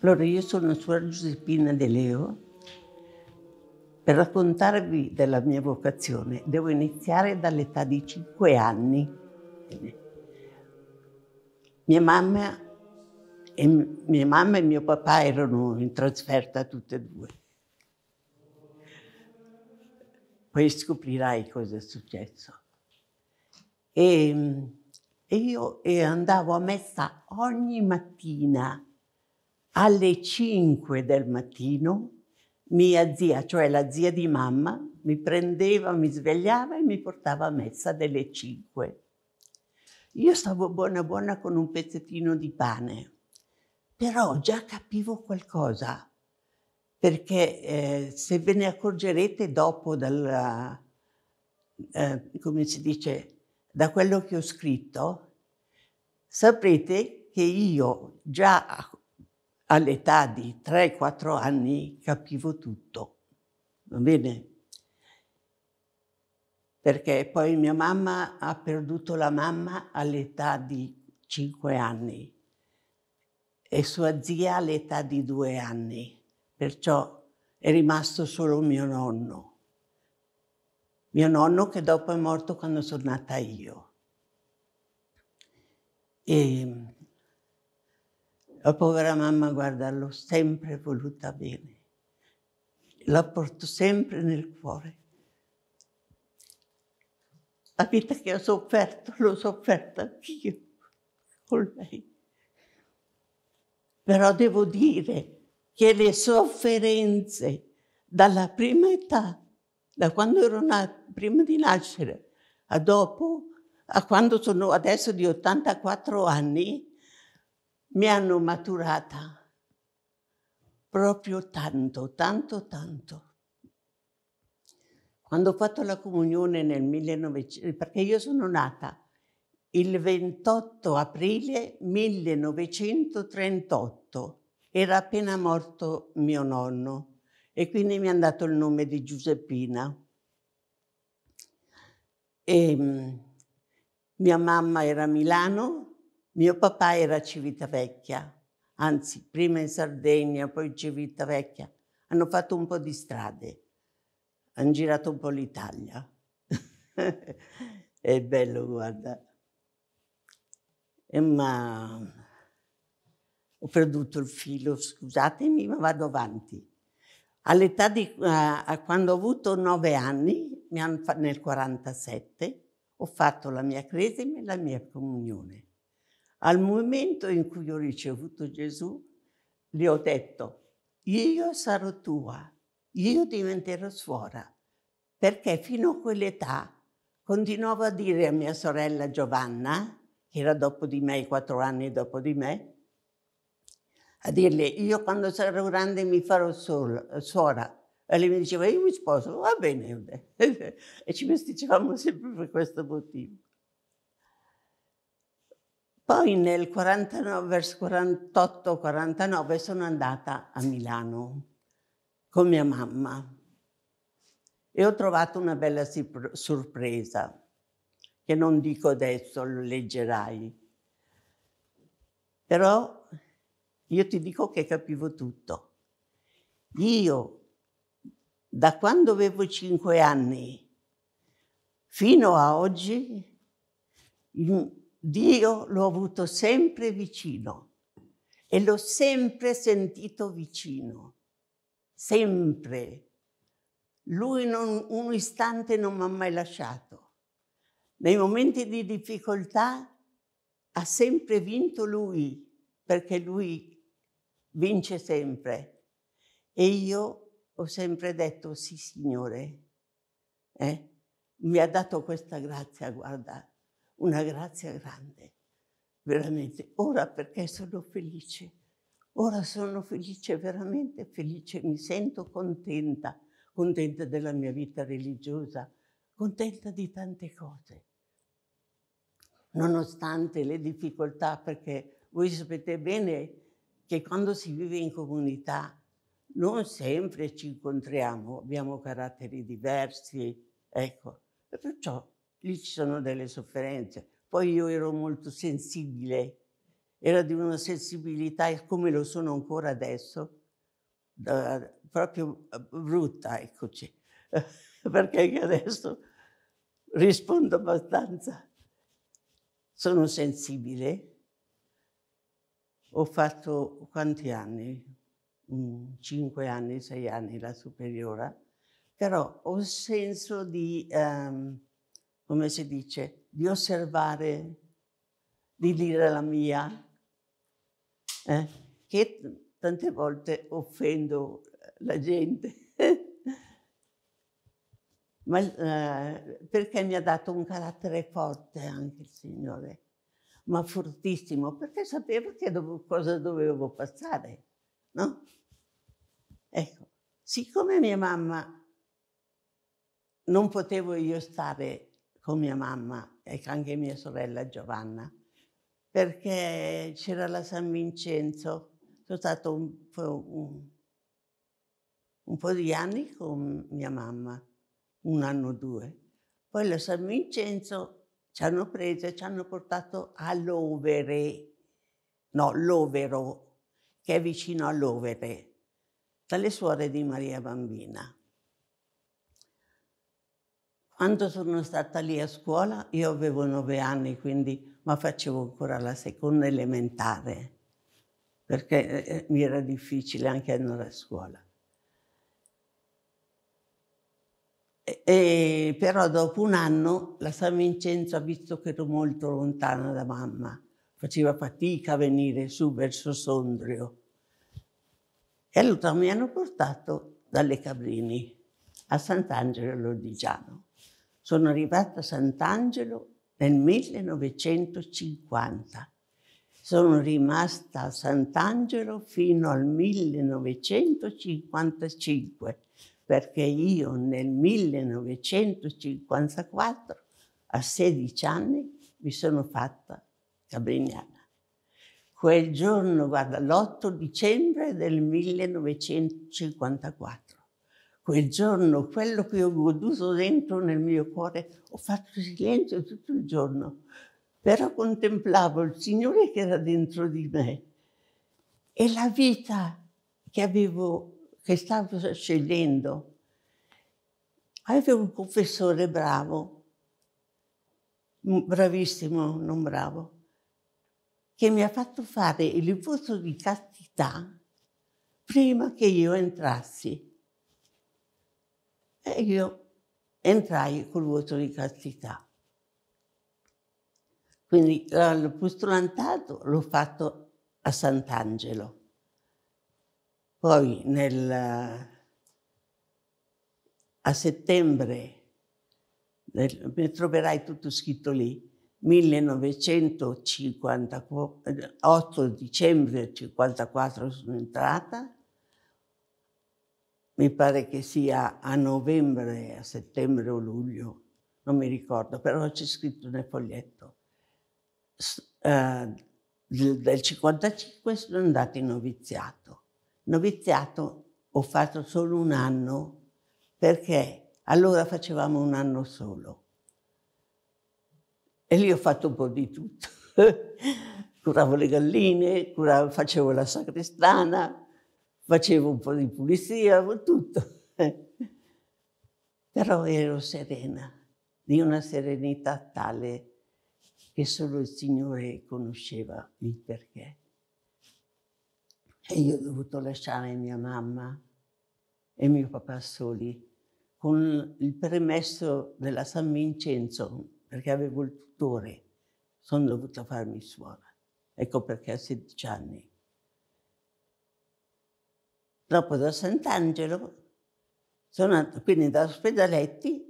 Allora, io sono Suor Giuseppina De Leo. Per raccontarvi della mia vocazione devo iniziare dall'età di 5 anni. Mia mamma, e, mia mamma e mio papà erano in trasferta tutte e due. Poi scoprirai cosa è successo. E, ehm, e io andavo a messa ogni mattina alle 5 del mattino mia zia, cioè la zia di mamma, mi prendeva, mi svegliava e mi portava a messa delle 5. Io stavo buona buona con un pezzettino di pane, però già capivo qualcosa, perché eh, se ve ne accorgerete dopo dalla, eh, come si dice, da quello che ho scritto, saprete che io già all'età di 3-4 anni capivo tutto, va bene? Perché poi mia mamma ha perduto la mamma all'età di 5 anni e sua zia all'età di 2 anni, perciò è rimasto solo mio nonno. Mio nonno che dopo è morto quando sono nata io. E la povera mamma, guarda, l'ho sempre voluta bene. La porto sempre nel cuore. La vita che ho sofferto, l'ho sofferta anch'io con lei. Però devo dire che le sofferenze dalla prima età, da quando ero nata, prima di nascere, a dopo, a quando sono adesso di 84 anni, mi hanno maturata proprio tanto, tanto, tanto. Quando ho fatto la comunione nel 1900, perché io sono nata il 28 aprile 1938, era appena morto mio nonno e quindi mi hanno dato il nome di Giuseppina. E, ehm, mia mamma era a Milano, mio papà era a Civitavecchia, anzi prima in Sardegna, poi Civitavecchia. Hanno fatto un po' di strade, hanno girato un po' l'Italia. È bello, guarda. E ma ho perduto il filo, scusatemi, ma vado avanti. All'età di, uh, quando ho avuto nove anni, nel 47, ho fatto la mia cresima e la mia comunione. Al momento in cui ho ricevuto Gesù, le ho detto, io sarò tua, io diventerò suora, perché fino a quell'età continuavo a dire a mia sorella Giovanna, che era dopo di me, quattro anni dopo di me, a dirle, io quando sarò grande mi farò sol- suora. E lei mi diceva, io mi sposo, va bene. e ci vesticevamo sempre per questo motivo. Poi nel 48-49 sono andata a Milano con mia mamma e ho trovato una bella sorpresa che non dico adesso, lo leggerai. Però io ti dico che capivo tutto. Io, da quando avevo cinque anni fino a oggi, Dio l'ho avuto sempre vicino e l'ho sempre sentito vicino, sempre. Lui non, un istante non mi ha mai lasciato. Nei momenti di difficoltà ha sempre vinto lui, perché lui vince sempre. E io ho sempre detto sì, Signore, eh? mi ha dato questa grazia, guarda, una grazia grande, veramente. Ora perché sono felice, ora sono felice, veramente felice, mi sento contenta, contenta della mia vita religiosa, contenta di tante cose. Nonostante le difficoltà, perché voi sapete bene che quando si vive in comunità non sempre ci incontriamo, abbiamo caratteri diversi, ecco, perciò lì ci sono delle sofferenze. Poi io ero molto sensibile, era di una sensibilità come lo sono ancora adesso, da, proprio eh, brutta, eccoci, cioè, perché adesso rispondo abbastanza. Sono sensibile. Ho fatto quanti anni? Mm, cinque anni, sei anni la superiora, però ho il senso di... Um, come si dice, di osservare, di dire la mia, eh? che tante volte offendo la gente. Ma, eh, perché mi ha dato un carattere forte anche il Signore, ma fortissimo, perché sapeva che dove, cosa dovevo passare, no? Ecco, siccome mia mamma non potevo io stare con mia mamma e anche mia sorella Giovanna, perché c'era la San Vincenzo, sono stato un po', un, un po', di anni con mia mamma, un anno o due. Poi la San Vincenzo ci hanno preso e ci hanno portato all'Overe, no, l'Overo, che è vicino all'Overe, dalle suore di Maria Bambina. Quando sono stata lì a scuola, io avevo nove anni, quindi ma facevo ancora la seconda elementare, perché eh, eh, mi era difficile anche andare a scuola. E, e, però dopo un anno la San Vincenzo ha visto che ero molto lontana da mamma, faceva fatica a venire su verso Sondrio. E allora mi hanno portato dalle Cabrini a Sant'Angelo Lodigiano. Sono arrivata a Sant'Angelo nel 1950. Sono rimasta a Sant'Angelo fino al 1955, perché io nel 1954, a 16 anni, mi sono fatta cabrignana. Quel giorno, guarda, l'8 dicembre del 1954 quel giorno, quello che ho goduto dentro nel mio cuore, ho fatto silenzio tutto il giorno, però contemplavo il Signore che era dentro di me e la vita che avevo, che stavo scegliendo. Avevo un professore bravo, bravissimo, non bravo, che mi ha fatto fare il voto di castità prima che io entrassi e io entrai col voto di castità. Quindi il postulantato l'ho fatto a Sant'Angelo. Poi nel, a settembre, nel, mi troverai tutto scritto lì, 1958, eh, dicembre 1954 sono entrata, mi pare che sia a novembre, a settembre o luglio, non mi ricordo, però c'è scritto nel foglietto. Eh, del 1955 sono andato in noviziato. Noviziato ho fatto solo un anno perché allora facevamo un anno solo. E lì ho fatto un po' di tutto. curavo le galline, curavo, facevo la sacristana, facevo un po' di pulizia, tutto. Però ero serena, di una serenità tale che solo il Signore conosceva il perché. E io ho dovuto lasciare mia mamma e mio papà soli, con il permesso della San Vincenzo, perché avevo il tutore, sono dovuta farmi suora. Ecco perché a 16 anni dopo da Sant'Angelo, sono andato quindi da Ospedaletti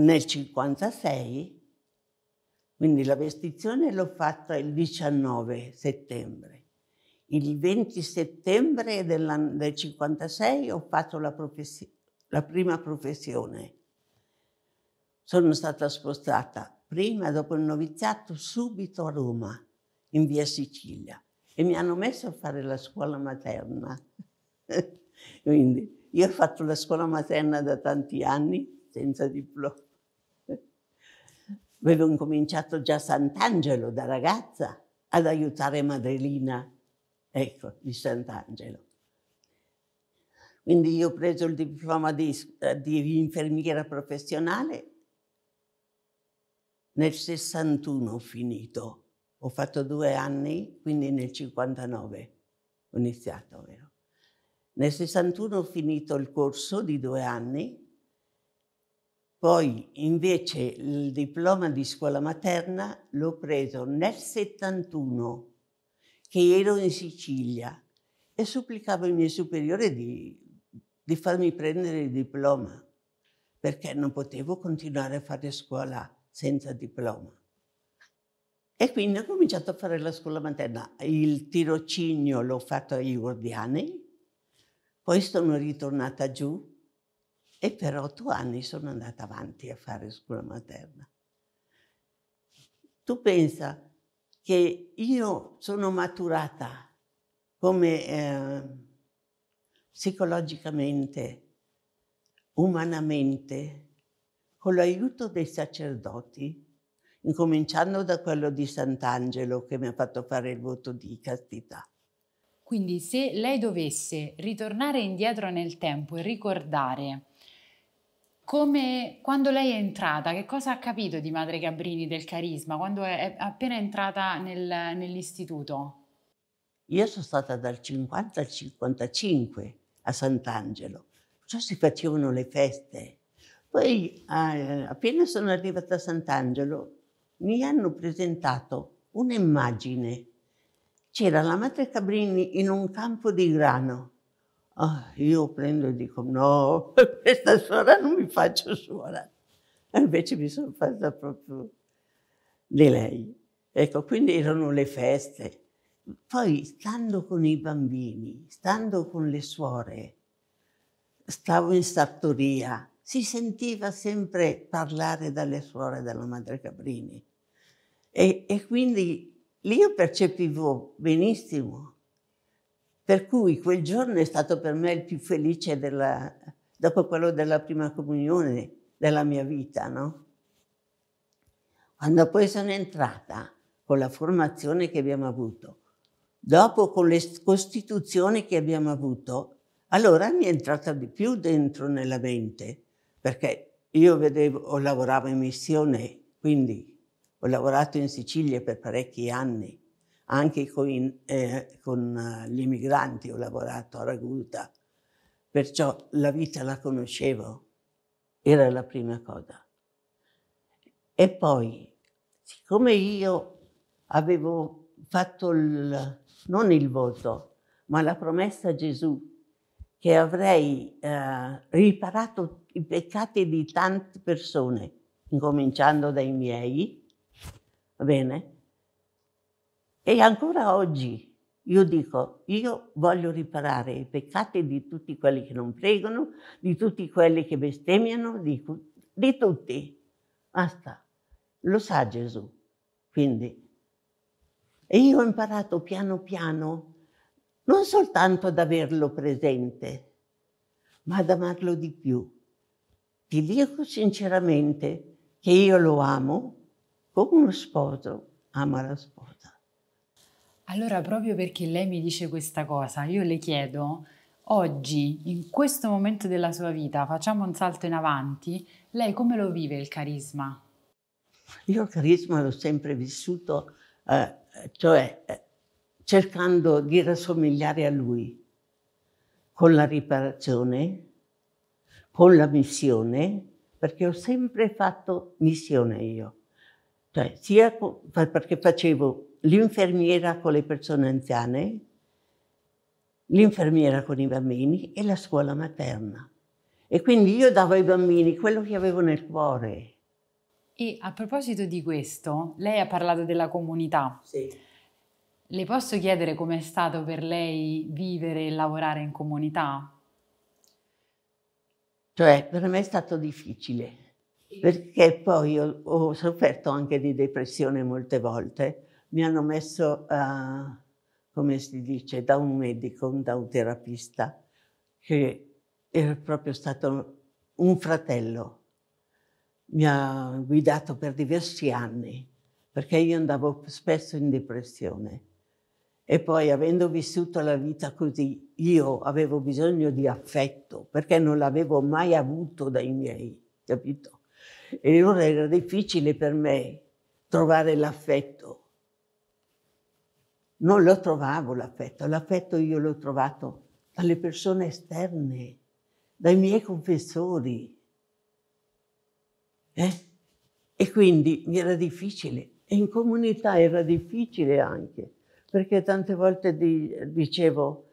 nel 56, quindi la vestizione l'ho fatta il 19 settembre. Il 20 settembre del 56 ho fatto la, professi- la prima professione. Sono stata spostata prima, dopo il noviziato, subito a Roma, in via Sicilia e mi hanno messo a fare la scuola materna. Quindi io ho fatto la scuola materna da tanti anni senza diploma. Avevo incominciato già a Sant'Angelo da ragazza ad aiutare Madrelina, ecco, di Sant'Angelo. Quindi io ho preso il diploma di, di infermiera professionale, nel 61 ho finito ho fatto due anni, quindi nel 59 ho iniziato, vero? Nel 61 ho finito il corso di due anni, poi invece il diploma di scuola materna l'ho preso nel 71, che ero in Sicilia e supplicavo i miei superiori di, di farmi prendere il diploma, perché non potevo continuare a fare scuola senza diploma. E quindi ho cominciato a fare la scuola materna. Il tirocinio l'ho fatto ai Gordiani, poi sono ritornata giù e per otto anni sono andata avanti a fare scuola materna. Tu pensa che io sono maturata come eh, psicologicamente, umanamente, con l'aiuto dei sacerdoti incominciando da quello di Sant'Angelo che mi ha fatto fare il voto di castità. Quindi se lei dovesse ritornare indietro nel tempo e ricordare come quando lei è entrata, che cosa ha capito di Madre Gabrini del carisma quando è appena entrata nel, nell'istituto? Io sono stata dal 50 al 55 a Sant'Angelo, cioè si facevano le feste. Poi eh, appena sono arrivata a Sant'Angelo mi hanno presentato un'immagine. C'era la madre Cabrini in un campo di grano. Oh, io prendo e dico, no, questa suora non mi faccio suora. E invece mi sono fatta proprio di lei. Ecco, quindi erano le feste. Poi, stando con i bambini, stando con le suore, stavo in sartoria, si sentiva sempre parlare dalle suore della madre Cabrini. E, e quindi lì io percepivo benissimo. Per cui quel giorno è stato per me il più felice della, dopo quello della prima comunione della mia vita, no? Quando poi sono entrata con la formazione che abbiamo avuto, dopo con le costituzioni che abbiamo avuto, allora mi è entrata di più dentro nella mente, perché io vedevo, lavoravo in missione, quindi ho lavorato in Sicilia per parecchi anni, anche eh, con, eh, con gli emigranti ho lavorato a Ragusa, perciò la vita la conoscevo, era la prima cosa. E poi, siccome io avevo fatto il, non il voto, ma la promessa a Gesù che avrei eh, riparato i peccati di tante persone, incominciando dai miei, va bene? E ancora oggi io dico, io voglio riparare i peccati di tutti quelli che non pregano, di tutti quelli che bestemmiano, di, di tutti. Basta. Lo sa Gesù. Quindi. E io ho imparato piano piano, non soltanto ad averlo presente, ma ad amarlo di più. Ti dico sinceramente che io lo amo come uno sposo ama la sposa. Allora, proprio perché lei mi dice questa cosa, io le chiedo, oggi, in questo momento della sua vita, facciamo un salto in avanti, lei come lo vive il carisma? Io il carisma l'ho sempre vissuto, eh, cioè eh, cercando di rassomigliare a lui, con la riparazione, con la missione, perché ho sempre fatto missione io. Cioè, sia perché facevo l'infermiera con le persone anziane, l'infermiera con i bambini e la scuola materna. E quindi io davo ai bambini quello che avevo nel cuore. E a proposito di questo, lei ha parlato della comunità. Sì. Le posso chiedere com'è stato per lei vivere e lavorare in comunità? Cioè, per me è stato difficile perché poi ho, ho, sofferto anche di depressione molte volte. Mi hanno messo, uh, come si dice, da un medico, da un terapista, che era proprio stato un fratello. Mi ha guidato per diversi anni, perché io andavo spesso in depressione. E poi, avendo vissuto la vita così, io avevo bisogno di affetto, perché non l'avevo mai avuto dai miei, capito? E allora era difficile per me trovare l'affetto. Non lo trovavo l'affetto, l'affetto io l'ho trovato dalle persone esterne, dai miei confessori. Eh? E quindi mi era difficile, e in comunità era difficile anche, perché tante volte di, dicevo,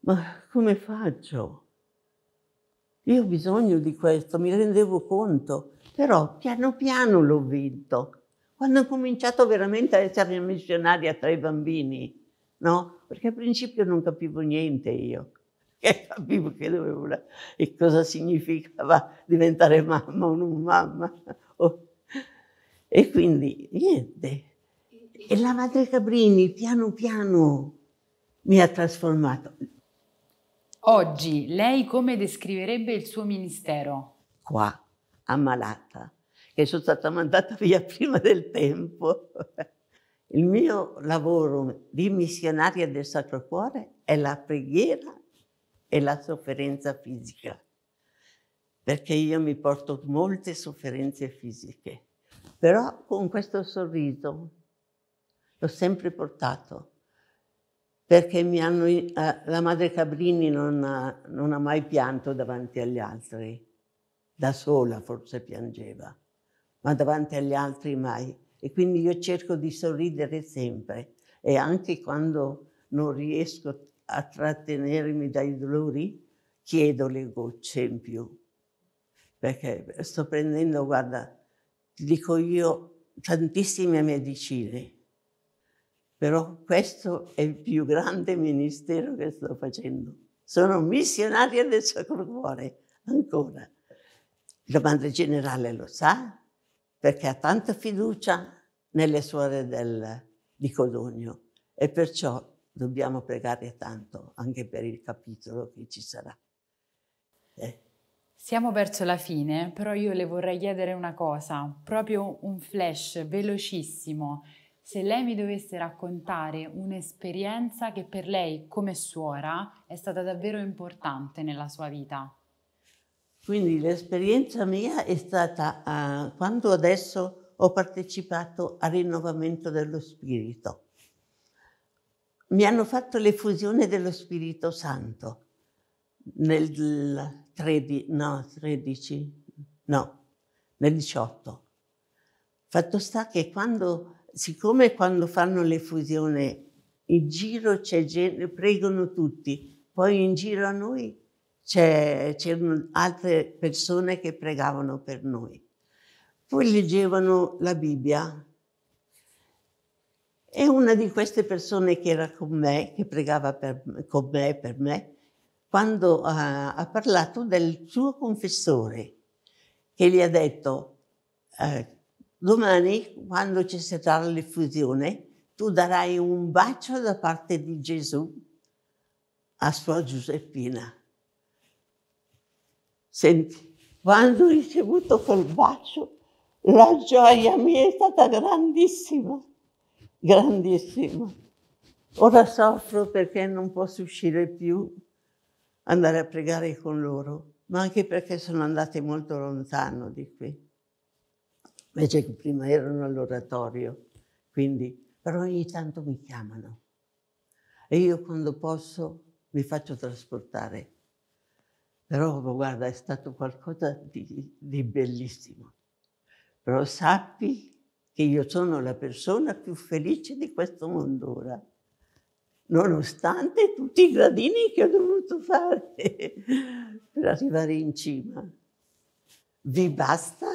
ma come faccio? Io ho bisogno di questo, mi rendevo conto però piano piano l'ho vinto. Quando ho cominciato veramente a essere missionaria tra i bambini, no? Perché al principio non capivo niente io. Perché capivo che dovevo la... e cosa significava diventare mamma o non mamma. Oh. e quindi niente. E la madre Cabrini piano piano mi ha trasformato. Oggi lei come descriverebbe il suo ministero? Qua ammalata, che sono stata mandata via prima del tempo. Il mio lavoro di missionaria del Sacro Cuore è la preghiera e la sofferenza fisica, perché io mi porto molte sofferenze fisiche, però con questo sorriso l'ho sempre portato, perché hanno, eh, la madre Cabrini non ha, non ha mai pianto davanti agli altri da sola forse piangeva, ma davanti agli altri mai. E quindi io cerco di sorridere sempre e anche quando non riesco a trattenermi dai dolori, chiedo le gocce in più. Perché sto prendendo, guarda, ti dico io, tantissime medicine, però questo è il più grande ministero che sto facendo. Sono missionaria del Sacro Cuore, ancora. Il comando generale lo sa perché ha tanta fiducia nelle suore del, di Codogno e perciò dobbiamo pregare tanto anche per il capitolo che ci sarà. Eh. Siamo verso la fine, però io le vorrei chiedere una cosa, proprio un flash velocissimo. Se lei mi dovesse raccontare un'esperienza che per lei come suora è stata davvero importante nella sua vita. Quindi l'esperienza mia è stata uh, quando adesso ho partecipato al rinnovamento dello spirito. Mi hanno fatto l'effusione dello Spirito Santo nel 13, no, 13, no, nel 18. Fatto sta che quando, siccome quando fanno l'effusione in giro c'è gente, pregano tutti, poi in giro a noi c'erano altre persone che pregavano per noi. Poi leggevano la Bibbia e una di queste persone che era con me, che pregava per, con me, per me, quando ha, ha parlato del suo confessore, che gli ha detto, eh, domani quando ci sarà l'effusione, tu darai un bacio da parte di Gesù a sua Giuseppina. Senti, quando ho ricevuto quel bacio, la gioia mia è stata grandissima, grandissima. Ora soffro perché non posso uscire più, andare a pregare con loro, ma anche perché sono andate molto lontano di qui. Invece che prima erano all'oratorio, quindi, però ogni tanto mi chiamano. E io quando posso mi faccio trasportare però guarda, è stato qualcosa di, di bellissimo. Però sappi che io sono la persona più felice di questo mondo ora, nonostante tutti i gradini che ho dovuto fare per arrivare in cima. Vi basta?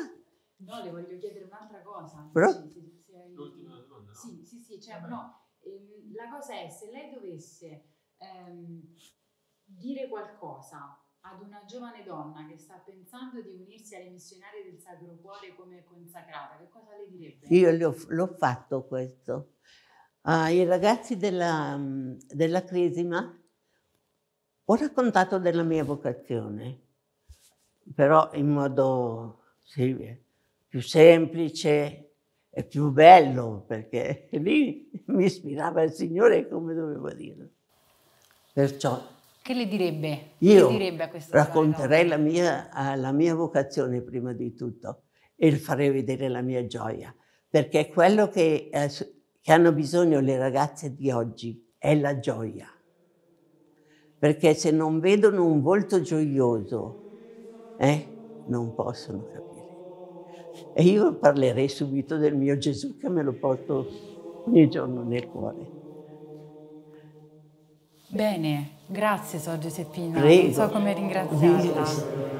No, le voglio chiedere un'altra cosa. Però... Sì, sì, hai... L'ultima domanda? Sì, sì, sì, cioè, no, ehm, la cosa è, se lei dovesse ehm, dire qualcosa ad una giovane donna che sta pensando di unirsi alle missionarie del Sacro Cuore come consacrata, che cosa le direbbe? Io l'ho, l'ho fatto questo. Ah, ragazzi della, mm, della Crisima ho raccontato della mia vocazione, però in modo sì, più semplice e più bello, perché lì mi ispirava il Signore come dovevo dire. Perciò che le direbbe? Io le direbbe racconterei la mia, eh, la mia vocazione prima di tutto e farei vedere la mia gioia, perché quello che, eh, che hanno bisogno le ragazze di oggi è la gioia. Perché se non vedono un volto gioioso, eh, non possono capire. E io parlerei subito del mio Gesù che me lo porto ogni giorno nel cuore. Bene, grazie Sor Giuseppina, Prego. non so come ringraziarla.